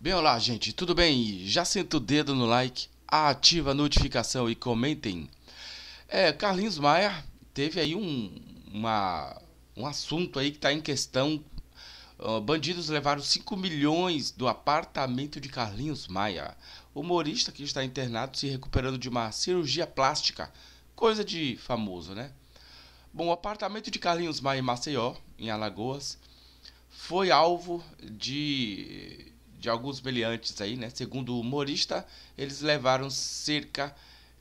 Bem, olá gente, tudo bem? Já senta o dedo no like, ativa a notificação e comentem. É, Carlinhos Maia teve aí um, uma, um assunto aí que está em questão. bandidos levaram 5 milhões do apartamento de Carlinhos Maia. humorista que está internado se recuperando de uma cirurgia plástica, coisa de famoso, né? Bom, o apartamento de Carlinhos Maia em Maceió, em Alagoas, foi alvo de de alguns meliantes aí, né? Segundo o humorista, eles levaram cerca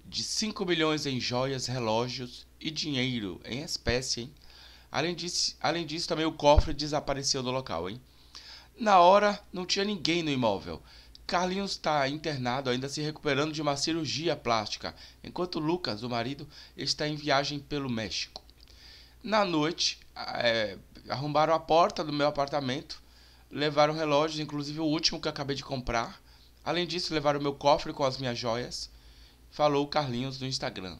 de 5 milhões em joias, relógios e dinheiro em espécie, hein? Além disso, além disso, também o cofre desapareceu do local, hein? Na hora, não tinha ninguém no imóvel. Carlinhos está internado, ainda se recuperando de uma cirurgia plástica, enquanto Lucas, o marido, está em viagem pelo México. Na noite, é, arrombaram a porta do meu apartamento levaram relógios, inclusive o último que acabei de comprar. Além disso, levaram meu cofre com as minhas joias. Falou o Carlinhos no Instagram.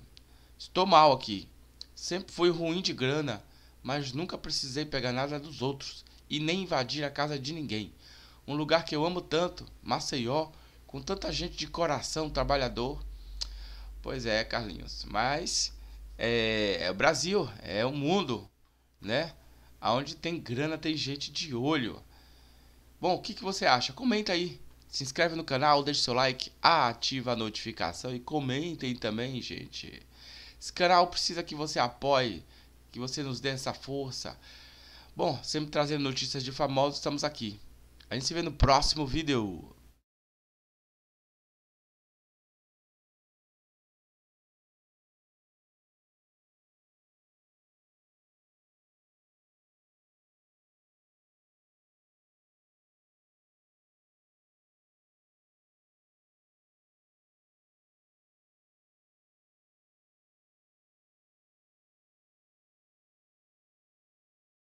Estou mal aqui. Sempre fui ruim de grana, mas nunca precisei pegar nada dos outros e nem invadir a casa de ninguém. Um lugar que eu amo tanto, Maceió, com tanta gente de coração trabalhador. Pois é, Carlinhos, mas é, é o Brasil, é o mundo, né? Aonde tem grana tem gente de olho. Bom, o que, que você acha? Comenta aí. Se inscreve no canal, deixa seu like, ativa a notificação e comentem também, gente. Esse canal precisa que você apoie, que você nos dê essa força. Bom, sempre trazendo notícias de famosos, estamos aqui. A gente se vê no próximo vídeo.